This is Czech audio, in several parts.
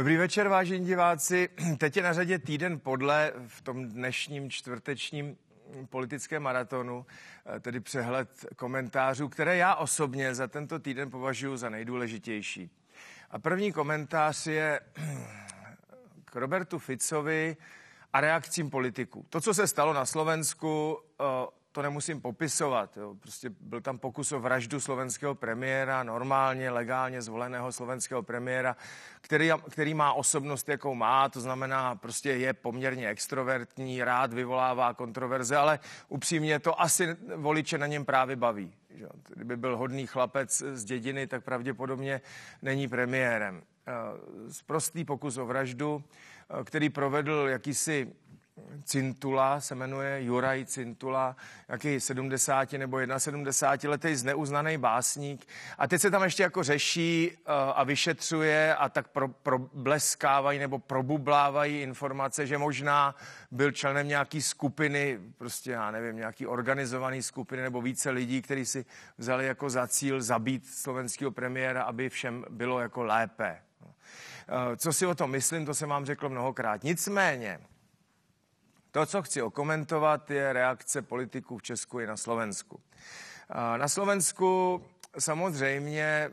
Dobrý večer, vážení diváci. Teď je na řadě týden podle v tom dnešním čtvrtečním politickém maratonu, eh, tedy přehled komentářů, které já osobně za tento týden považuji za nejdůležitější. A první komentář je k Robertu Ficovi a reakcím politiků. To, co se stalo na Slovensku, eh, to nemusím popisovat. Jo. Prostě byl tam pokus o vraždu slovenského premiéra, normálně, legálně zvoleného slovenského premiéra, který, který má osobnost, jakou má, to znamená, prostě je poměrně extrovertní, rád vyvolává kontroverze, ale upřímně to asi voliče na něm právě baví. Že? Kdyby byl hodný chlapec z dědiny, tak pravděpodobně není premiérem. Eh, sprostý pokus o vraždu, eh, který provedl jakýsi Cintula, se jmenuje Juraj Cintula, nějaký 70 nebo 71 letý zneuznaný básník. A teď se tam ještě jako řeší eh, a vyšetřuje a tak pro, probleskávají nebo probublávají informace, že možná byl členem nějaký skupiny, prostě já nevím, nějaký organizovaný skupiny nebo více lidí, kteří si vzali jako za cíl zabít slovenského premiéra, aby všem bylo jako lépe. Eh, co si o tom myslím, to jsem vám řekl mnohokrát. Nicméně, to, co chci okomentovat, je reakce politiků v Česku i na Slovensku. Na Slovensku samozřejmě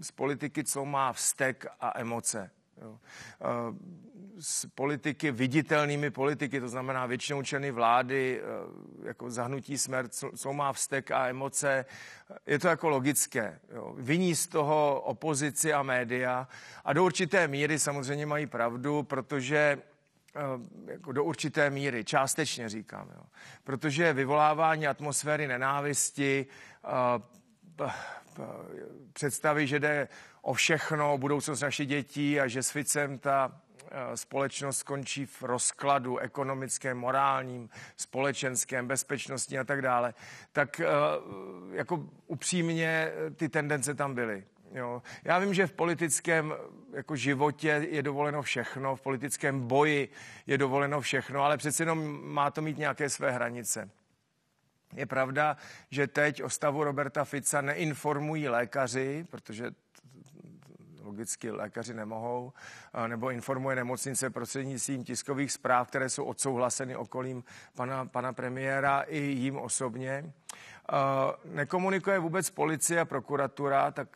z politiky, co má vztek a emoce. Jo. S politiky, viditelnými politiky, to znamená většinou členy vlády, e, jako zahnutí smrt, co má vztek a emoce, je to jako logické. Jo. Viní z toho opozici a média a do určité míry samozřejmě mají pravdu, protože Eh, jako do určité míry, částečně říkám, jo. protože vyvolávání atmosféry nenávisti, eh, eh, představy, že jde o všechno, o budoucnost našich dětí a že s Ficem ta společnost skončí v rozkladu ekonomickém, morálním, společenském, bezpečnostní a tak dále, tak jako upřímně ty tendence tam byly. Jo. Já vím, že v politickém jako životě je dovoleno všechno, v politickém boji je dovoleno všechno, ale přeci jenom má to mít nějaké své hranice. Je pravda, že teď o stavu Roberta Fica neinformují lékaři, protože logicky lékaři nemohou, nebo informuje nemocnice prostřednictvím tiskových zpráv, které jsou odsouhlaseny okolím pana, pana premiéra i jím osobně. Nekomunikuje vůbec policie a prokuratura, tak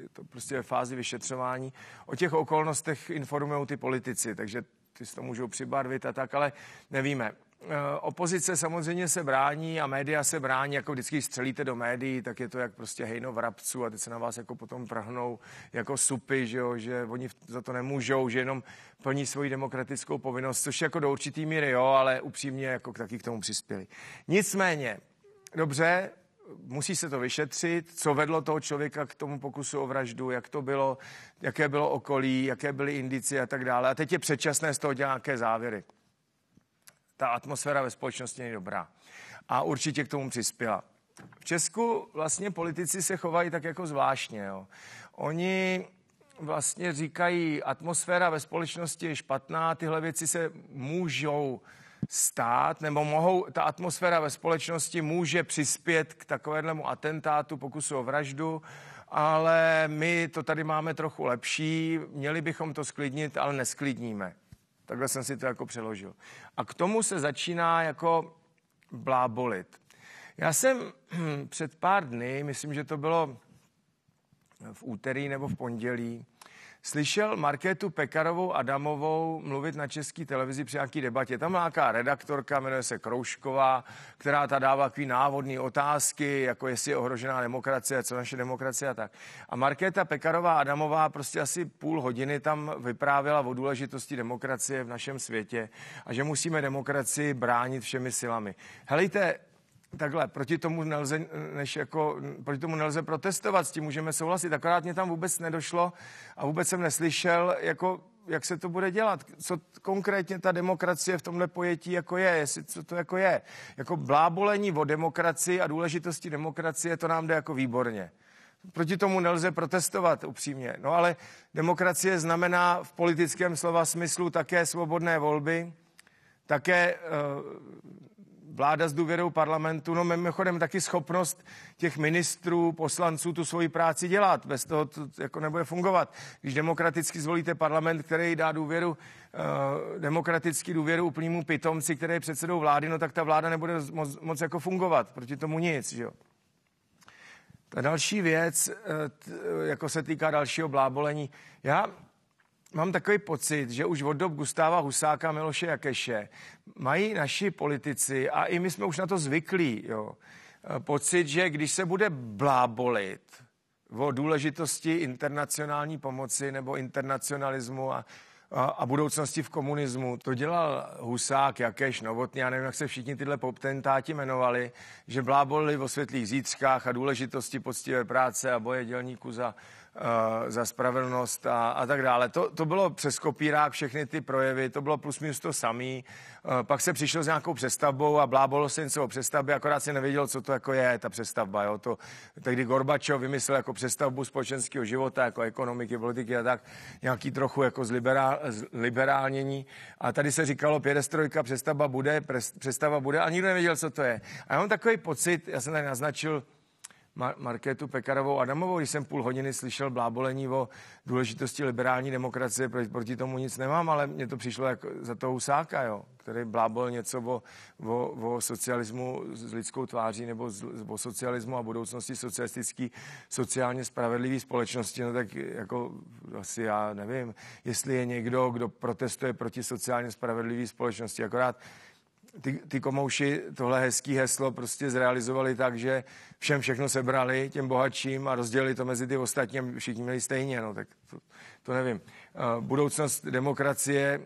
je to prostě ve fázi vyšetřování. O těch okolnostech informují ty politici, takže ty si to můžou přibarvit a tak, ale nevíme. Eh, opozice samozřejmě se brání a média se brání, jako vždycky střelíte do médií, tak je to jak prostě hejno vrabců a teď se na vás jako potom prhnou jako supy, že, jo, že oni za to nemůžou, že jenom plní svoji demokratickou povinnost, což jako do určitý míry jo, ale upřímně jako taky k tomu přispěli. Nicméně, dobře, musí se to vyšetřit, co vedlo toho člověka k tomu pokusu o vraždu, jak to bylo, jaké bylo okolí, jaké byly indici a tak dále. A teď je předčasné z toho dělat nějaké závěry. Ta atmosféra ve společnosti není dobrá. A určitě k tomu přispěla. V Česku vlastně politici se chovají tak jako zvláštně. Jo. Oni vlastně říkají, atmosféra ve společnosti je špatná, tyhle věci se můžou stát, nebo mohou, ta atmosféra ve společnosti může přispět k takovému atentátu, pokusu o vraždu, ale my to tady máme trochu lepší, měli bychom to sklidnit, ale nesklidníme. Takhle jsem si to jako přeložil. A k tomu se začíná jako blábolit. Já jsem před pár dny, myslím, že to bylo v úterý nebo v pondělí, slyšel Markétu Pekarovou Adamovou mluvit na české televizi při nějaký debatě. Tam nějaká redaktorka, jmenuje se Kroušková, která ta dává takový návodný otázky, jako jestli je ohrožená demokracie, co naše demokracie a tak. A Markéta Pekarová Adamová prostě asi půl hodiny tam vyprávěla o důležitosti demokracie v našem světě a že musíme demokracii bránit všemi silami. Helejte, takhle, proti tomu nelze, než jako, proti tomu nelze protestovat, s tím můžeme souhlasit, akorát mě tam vůbec nedošlo a vůbec jsem neslyšel, jako, jak se to bude dělat, co konkrétně ta demokracie v tomhle pojetí jako je, jestli, co to jako je. Jako blábolení o demokracii a důležitosti demokracie, to nám jde jako výborně. Proti tomu nelze protestovat upřímně. No ale demokracie znamená v politickém slova smyslu také svobodné volby, také uh, vláda s důvěrou parlamentu, no mimochodem taky schopnost těch ministrů, poslanců tu svoji práci dělat. Bez toho to jako nebude fungovat. Když demokraticky zvolíte parlament, který dá důvěru, eh, důvěru úplnímu pitomci, který je předsedou vlády, no tak ta vláda nebude moc, moc jako fungovat. Proti tomu nic, že jo. Ta další věc, eh, jako se týká dalšího blábolení. Já mám takový pocit, že už od dob Gustáva Husáka, Miloše Jakeše, mají naši politici, a i my jsme už na to zvyklí, jo, pocit, že když se bude blábolit o důležitosti internacionální pomoci nebo internacionalismu a a, a budoucnosti v komunismu. To dělal Husák, Jakeš, Novotný, já nevím, jak se všichni tyhle poptentáti jmenovali, že blábolili o světlých zítřkách a důležitosti poctivé práce a boje dělníků za Eh, za spravedlnost a, a tak dále. To, to bylo přes kopírák všechny ty projevy, to bylo plus minus to samý. Eh, pak se přišlo s nějakou přestavbou a blábolo se něco o přestavbě, akorát se nevěděl, co to jako je, ta přestavba. Jo. To tehdy Gorbačov vymyslel jako přestavbu společenského života, jako ekonomiky, politiky a tak, nějaký trochu jako zliberál, zliberálnění. A tady se říkalo pědestrojka, přestavba bude, přestavba bude a nikdo nevěděl, co to je. A já mám takový pocit, já jsem tady naznačil, Mar- Markétu Pekarovou Adamovou, když jsem půl hodiny slyšel blábolení o důležitosti liberální demokracie, proti, proti tomu nic nemám, ale mně to přišlo jako za toho Husáka, jo, který blábol něco o, o, o socialismu s lidskou tváří nebo z, o socialismu a budoucnosti socialistický, sociálně spravedlivý společnosti, no tak jako asi já nevím, jestli je někdo, kdo protestuje proti sociálně spravedlivý společnosti, akorát ty, ty komouši tohle hezký heslo prostě zrealizovali tak, že všem všechno sebrali těm bohatším a rozdělili to mezi ty ostatní a všichni měli stejně, no tak to, to nevím. Eh, budoucnost demokracie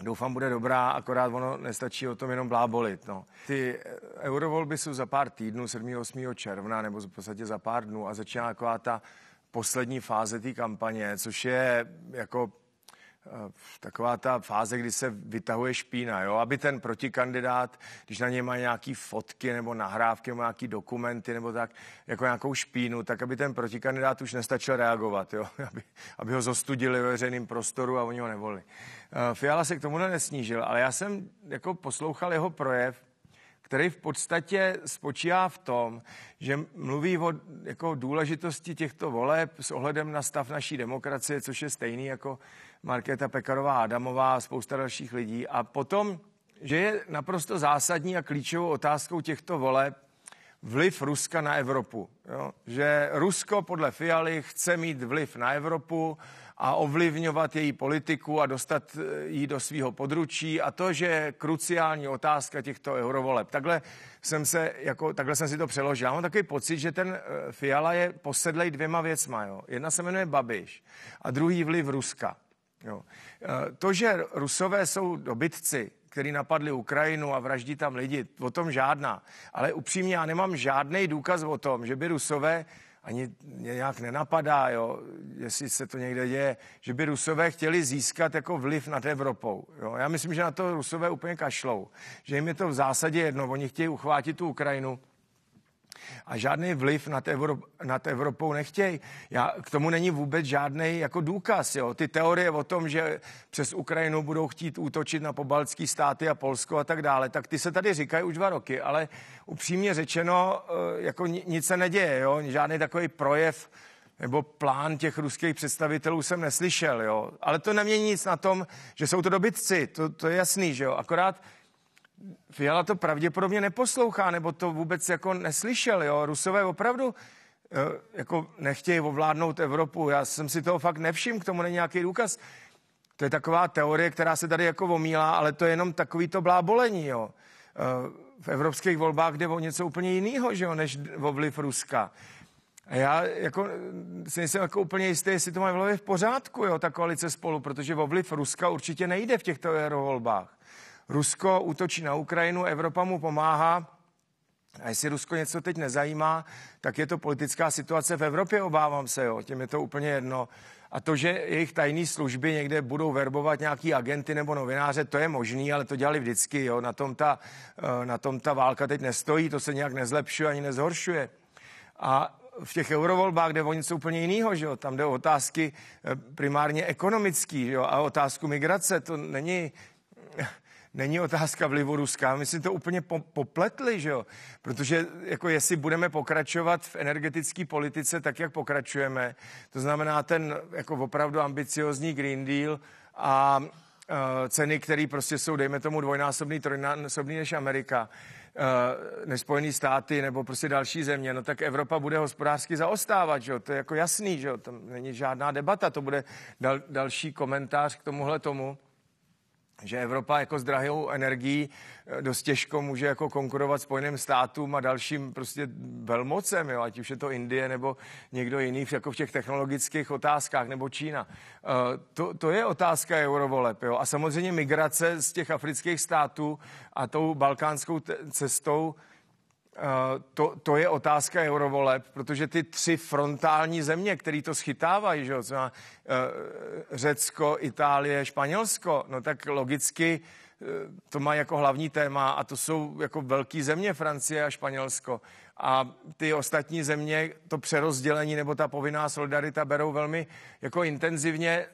doufám bude dobrá, akorát ono nestačí o tom jenom blábolit. No. Ty eh, eurovolby jsou za pár týdnů, 7. 8. června, nebo v podstatě za pár dnů a začíná taková ta poslední fáze té kampaně, což je jako taková ta fáze, kdy se vytahuje špína, jo? aby ten protikandidát, když na něj má nějaký fotky nebo nahrávky nebo nějaký dokumenty nebo tak, jako nějakou špínu, tak aby ten protikandidát už nestačil reagovat, jo? Aby, aby ho zostudili ve veřejném prostoru a oni ho nevolili. Eh, Fiala se k tomu nesnížil, ale já jsem jako poslouchal jeho projev který v podstatě spočívá v tom, že mluví o jako důležitosti těchto voleb s ohledem na stav naší demokracie, což je stejný jako Markéta Pekarová Adamová a spousta dalších lidí. A potom, že je naprosto zásadní a klíčovou otázkou těchto voleb vliv Ruska na Evropu. Jo? Že Rusko podle Fialy chce mít vliv na Evropu, a ovlivňovat její politiku a dostat eh, ji do svého područí a to, že je kruciální otázka těchto eurovoleb. Takhle jsem, se, jako, takhle jsem si to přeložil. Já mám takový pocit, že ten eh, Fiala je posedlej dvěma věcma. Jo. Jedna se jmenuje Babiš a druhý vliv Ruska. Jo. Eh, to, že Rusové jsou dobytci, který napadli Ukrajinu a vraždí tam lidi, o tom žádná. Ale upřímně já nemám žádný důkaz o tom, že by Rusové ani nějak nenapadá, jo, jestli se to někde děje, že by Rusové chtěli získat jako vliv nad Evropou. Jo. Já myslím, že na to Rusové úplně kašlou, že jim je to v zásadě jedno, oni chtějí uchvátit tu Ukrajinu, a žádný vliv nad, Evrop, nad Evropou nechtějí. Já, k tomu není vůbec žádný jako důkaz. Jo. Ty teorie o tom, že přes Ukrajinu budou chtít útočit na pobaltský státy a Polsko a tak dále, tak ty se tady říkají už dva roky, ale upřímně řečeno, eh, jako nic se neděje. Jo. Žádný takový projev nebo plán těch ruských představitelů jsem neslyšel, jo. Ale to nemění nic na tom, že jsou to dobytci, to, to je jasný, že jo. Akorát Fiala to pravděpodobně neposlouchá, nebo to vůbec jako neslyšel, jo. Rusové opravdu eh, jako nechtějí ovládnout Evropu. Já jsem si toho fakt nevšiml, k tomu není nějaký důkaz. To je taková teorie, která se tady jako omílá, ale to je jenom takový to blábolení, jo. Eh, v evropských volbách jde o něco úplně jiného, že jo, než o vliv Ruska. A já jako, eh, si nejsem jako úplně jistý, jestli to mají v v pořádku, jo, ta koalice spolu, protože o vliv Ruska určitě nejde v těchto eurovolbách. Rusko útočí na Ukrajinu, Evropa mu pomáhá. A jestli Rusko něco teď nezajímá, tak je to politická situace v Evropě, obávám se, jo. Těm je to úplně jedno. A to, že jejich tajné služby někde budou verbovat nějaký agenty nebo novináře, to je možný, ale to dělali vždycky, jo. Na tom ta, eh, na tom ta válka teď nestojí, to se nějak nezlepšuje ani nezhoršuje. A v těch eurovolbách jde o něco úplně jiného, že jo? Tam jde o otázky eh, primárně ekonomické, jo? A otázku migrace, to není není otázka vlivu Ruska. My si to úplně po, popletli, že jo? Protože jako jestli budeme pokračovat v energetické politice tak, jak pokračujeme, to znamená ten jako opravdu ambiciozní Green Deal a uh, ceny, které prostě jsou, dejme tomu, dvojnásobný, trojnásobný než Amerika, uh, než Spojený státy nebo prostě další země, no tak Evropa bude hospodářsky zaostávat, že jo? to je jako jasný, že jo? to není žádná debata, to bude dal, další komentář k tomuhle tomu že Evropa jako s drahou energií eh, dost těžko může jako konkurovat Spojeným státům a dalším prostě velmocem, jo, ať už je to Indie nebo někdo jiný v, jako v těch technologických otázkách nebo Čína. Eh, to, to, je otázka eurovoleb jo. a samozřejmě migrace z těch afrických států a tou balkánskou cestou Eh, to, to je otázka eurovoleb, protože ty tři frontální země, které to schytávají, že jo, co má, eh, Řecko, Itálie, Španělsko, no tak logicky eh, to má jako hlavní téma a to jsou jako velké země Francie a Španělsko. A ty ostatní země to přerozdělení nebo ta povinná solidarita berou velmi jako intenzivně.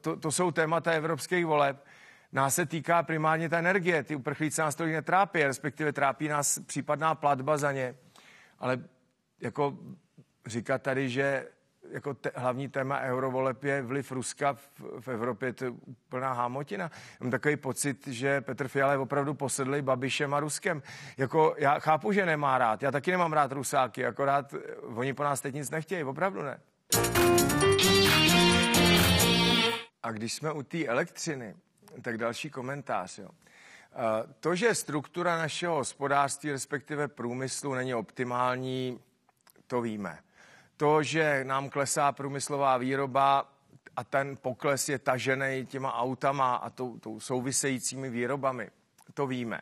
To, to jsou témata evropských voleb. Nás se týká primárně ta energie, ty uprchlíci nás tolik netrápí, respektive trápí nás případná platba za ně. Ale jako říkat tady, že jako te, hlavní téma eurovoleb je vliv Ruska v, v Evropě, to je úplná hámotina. Mám takový pocit, že Petr Fiala je opravdu posedlý Babišem a Ruskem. Jako, já chápu, že nemá rád, já taky nemám rád Rusáky, akorát eh, oni po nás teď nic nechtějí, opravdu ne. A když jsme u té elektřiny, tak další komentář. Jo. Eh, to, že struktura našeho hospodářství, respektive průmyslu, není optimální, to víme. To, že nám klesá průmyslová výroba a ten pokles je tažený těma autama a tou, tou souvisejícími výrobami, to víme.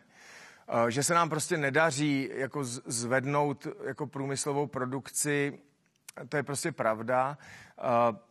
Eh, že se nám prostě nedaří jako zvednout jako průmyslovou produkci, to je prostě pravda. Eh,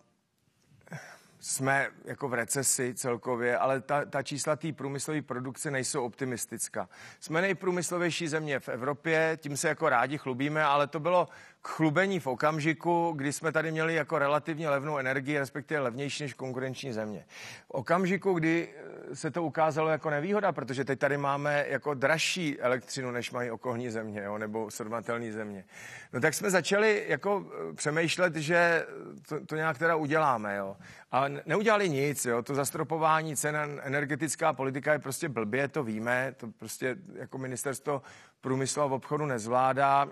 jsme jako v recesi celkově, ale ta, ta čísla té průmyslové produkce nejsou optimistická. Jsme nejprůmyslovější země v Evropě, tím se jako rádi chlubíme, ale to bylo k chlubení v okamžiku, kdy jsme tady měli jako relativně levnou energii, respektive levnější než konkurenční země. V okamžiku, kdy eh, se to ukázalo jako nevýhoda, protože teď tady máme jako dražší elektřinu, než mají okolní země, jo, nebo srovnatelné země. No tak jsme začali jako eh, přemýšlet, že to, to nějak teda uděláme, jo. A neudělali nic, jo. To zastropování cen energetická politika je prostě blbě, to víme, to prostě jako ministerstvo průmyslu a obchodu nezvládá.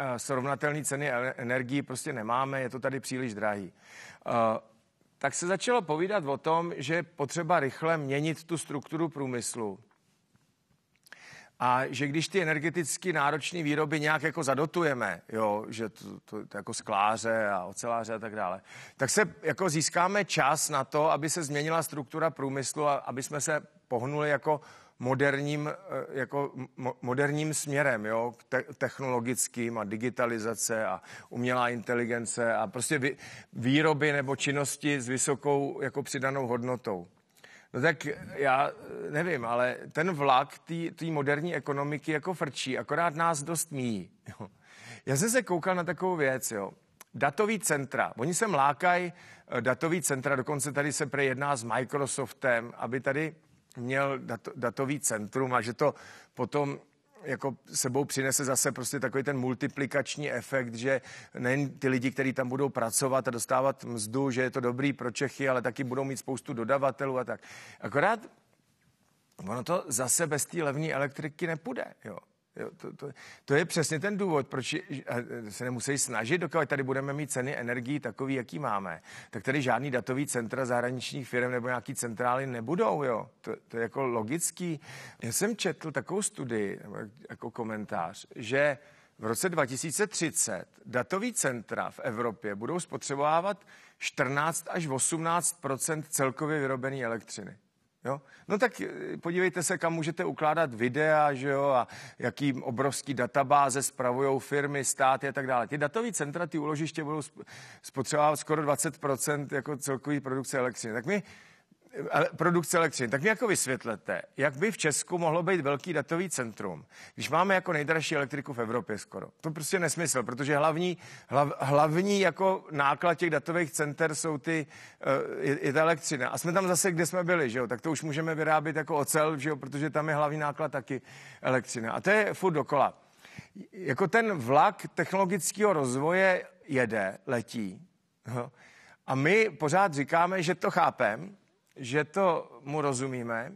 Eh, srovnatelné ceny energii prostě nemáme, je to tady příliš drahý. Eh, tak se začalo povídat o tom, že je potřeba rychle měnit tu strukturu průmyslu. A že když ty energeticky náročné výroby nějak jako zadotujeme, jo, že to, to, to jako skláře a oceláře a tak dále, tak se jako získáme čas na to, aby se změnila struktura průmyslu a aby jsme se pohnuli jako moderním, eh, jako moderním směrem, jo, te- technologickým a digitalizace a umělá inteligence a prostě vy- výroby nebo činnosti s vysokou jako přidanou hodnotou. No tak já eh, nevím, ale ten vlak té moderní ekonomiky jako frčí, akorát nás dost míjí. Jo. Já jsem se koukal na takovou věc, jo. Datový centra. Oni se mlákají eh, datový centra, dokonce tady se prejedná s Microsoftem, aby tady měl dat, datový centrum a že to potom jako sebou přinese zase prostě takový ten multiplikační efekt, že nejen ty lidi, kteří tam budou pracovat a dostávat mzdu, že je to dobrý pro Čechy, ale taky budou mít spoustu dodavatelů a tak. Akorát ono to zase bez té levní elektriky nepůjde, jo. Jo, to, to, to je přesně ten důvod, proč e, se nemusí snažit, dokud tady budeme mít ceny energii takový, jaký máme. Tak tady žádný datový centra zahraničních firm nebo nějaký centrály nebudou. Jo. To, to je jako logický. Já jsem četl takovou studii, jako komentář, že v roce 2030 datový centra v Evropě budou spotřebovávat 14 až 18 celkově vyrobené elektřiny. Jo? No tak eh, podívejte se, kam můžete ukládat videa, že jo, a jaký obrovský databáze spravují firmy, státy a tak dále. Ty datové centra, ty úložiště budou spotřebovat skoro 20% jako celkové produkce elektřiny. Tak my produkce elektřiny. Tak mi jako vysvětlete, jak by v Česku mohlo být velký datový centrum, když máme jako nejdražší elektriku v Evropě skoro. To prostě nesmysl, protože hlavní, hlav, hlavní jako náklad těch datových center jsou ty, eh, je, je ta elektřina. A jsme tam zase, kde jsme byli, že jo? tak to už můžeme vyrábět jako ocel, že jo? protože tam je hlavní náklad taky elektřina. A to je furt dokola. Jako ten vlak technologického rozvoje jede, letí. A my pořád říkáme, že to chápeme, že to mu rozumíme,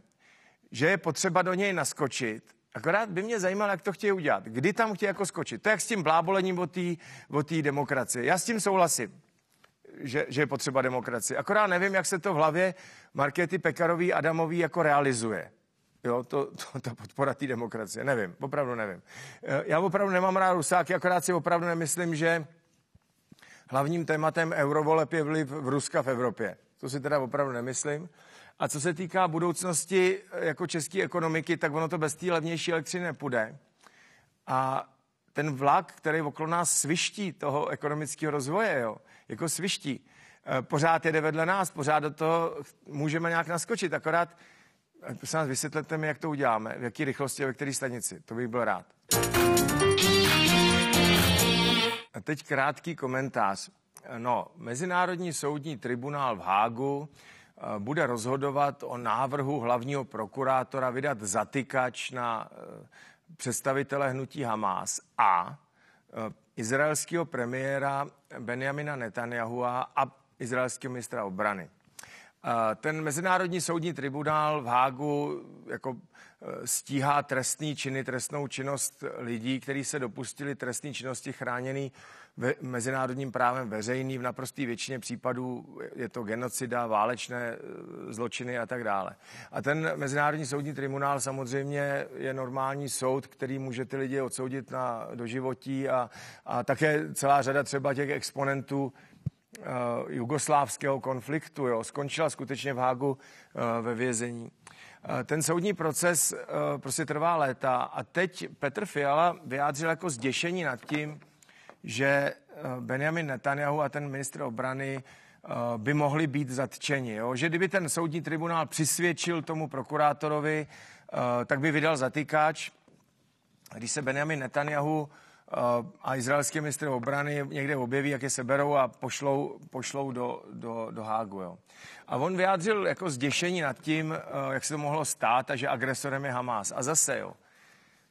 že je potřeba do něj naskočit. Akorát by mě zajímalo, jak to chtějí udělat. Kdy tam chtějí jako skočit. To je jak s tím blábolením o té demokracii. Já s tím souhlasím, že, že je potřeba demokracie. Akorát nevím, jak se to v hlavě Markety Pekarový Adamový jako realizuje. Jo, to, to, ta podpora té demokracie. Nevím, opravdu nevím. Eh, já opravdu nemám rád Rusáky, akorát si opravdu nemyslím, že hlavním tématem eurovoleb je vliv v Ruska v Evropě. To si teda opravdu nemyslím. A co se týká budoucnosti eh, jako české ekonomiky, tak ono to bez té levnější elektřiny nepůjde. A ten vlak, který okolo nás sviští toho ekonomického rozvoje, jo, jako sviští, eh, pořád jede vedle nás, pořád do toho můžeme nějak naskočit, akorát eh, prosím nás vysvětlete mi, jak to uděláme, v jaký rychlosti a ve které stanici, to bych byl rád. A teď krátký komentář. No, Mezinárodní soudní tribunál v Hágu eh, bude rozhodovat o návrhu hlavního prokurátora vydat zatykač na eh, představitele hnutí Hamás a eh, izraelského premiéra Benjamina Netanyahua a izraelského ministra obrany. Ten Mezinárodní soudní tribunál v Hágu jako e, stíhá trestní činy, trestnou činnost lidí, kteří se dopustili trestní činnosti chráněný ve, mezinárodním právem veřejný. V naprosté většině případů je to genocida, válečné e, zločiny a tak dále. A ten Mezinárodní soudní tribunál samozřejmě je normální soud, který může ty lidi odsoudit na doživotí a, a také celá řada třeba těch exponentů uh, jugoslávského konfliktu. Jo. Skončila skutečně v Hágu uh, ve vězení. Uh, ten soudní proces uh, prostě trvá léta a teď Petr Fiala vyjádřil jako zděšení nad tím, že uh, Benjamin Netanyahu a ten ministr obrany by mohli být zatčeni. Jo? Že kdyby ten soudní tribunál přisvědčil tomu prokurátorovi, tak by vydal zatykáč. Když se Benjamin Netanyahu a izraelský ministr obrany někde objeví, jak je seberou a pošlou, pošlou do, do, do Hágu. Jo. A on vyjádřil jako zděšení nad tím, eh, jak se to mohlo stát a že agresorem je Hamas. A zase, jo.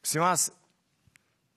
Prosím vás,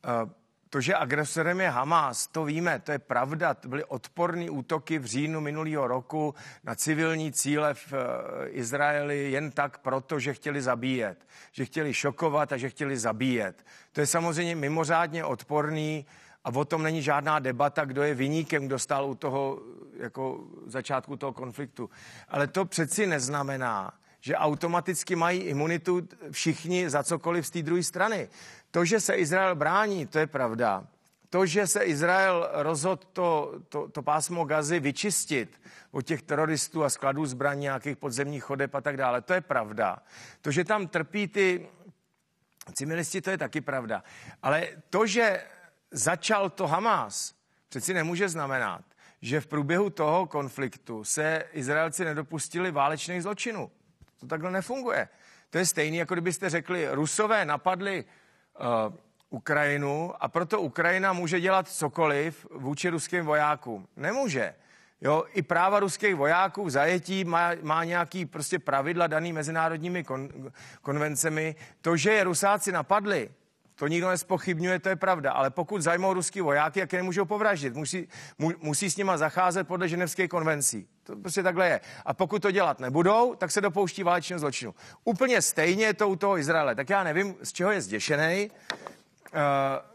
eh, to, že agresorem je Hamas, to víme, to je pravda. To byly odporné útoky v říjnu minulého roku na civilní cíle v eh, Izraeli jen tak proto, že chtěli zabíjet, že chtěli šokovat a že chtěli zabíjet. To je samozřejmě mimořádně odporný a o tom není žádná debata, kdo je vyníkem, kdo stál u toho eh, jako začátku toho konfliktu. Ale to přeci neznamená, že automaticky mají imunitu všichni za cokoliv z té druhé strany. To, že se Izrael brání, to je pravda. To, že se Izrael rozhodl to, to, to pásmo gazy vyčistit od těch teroristů a skladů zbraní, nějakých podzemních chodeb a tak dále, to je pravda. To, že tam trpí ty civilisti, to je taky pravda. Ale to, že začal to Hamas, přeci nemůže znamenat, že v průběhu toho konfliktu se Izraelci nedopustili válečných zločinů. To takhle nefunguje. To je stejné, jako kdybyste řekli, rusové napadli Eh, Ukrajinu a proto Ukrajina může dělat cokoliv vůči ruským vojákům. Nemůže. Jo, i práva ruských vojáků v zajetí má, má nějaký prostě pravidla daný mezinárodními kon, konvencemi. To, že je Rusáci napadli, to nikdo nespochybňuje, to je pravda. Ale pokud zajmou ruský vojáky, jak je nemůžou povraždit, musí, mu, musí s nima zacházet podle ženevské konvencí. To prostě takhle je. A pokud to dělat nebudou, tak se dopouští válečného zločinu. Úplně stejně je to u toho Izraele. Tak já nevím, z čeho je zděšený, eh,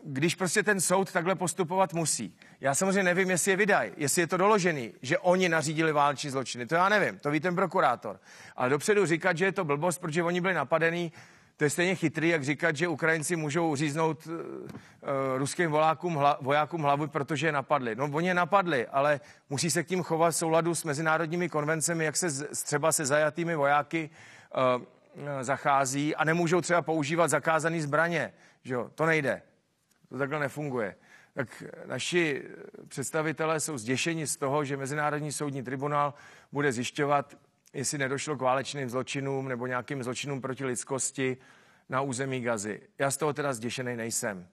když prostě ten soud takhle postupovat musí. Já samozřejmě nevím, jestli je vydaj, jestli je to doložený, že oni nařídili váleční zločiny. To já nevím, to ví ten prokurátor. Ale dopředu říkat, že je to blbost, protože oni byli napadení. To je stejně chytrý, jak říkat, že Ukrajinci můžou říznout uh, ruským volákům, hla, vojákům hlavu, protože je napadli. No, oni je napadli, ale musí se k tím chovat v souladu s mezinárodními konvencemi, jak se z, třeba se zajatými vojáky uh, zachází a nemůžou třeba používat zakázané zbraně. Že jo? To nejde. To takhle nefunguje. Tak naši představitelé jsou zděšeni z toho, že Mezinárodní soudní tribunál bude zjišťovat, jestli nedošlo k válečným zločinům nebo nějakým zločinům proti lidskosti na území Gazy. Já z toho teda zděšený nejsem.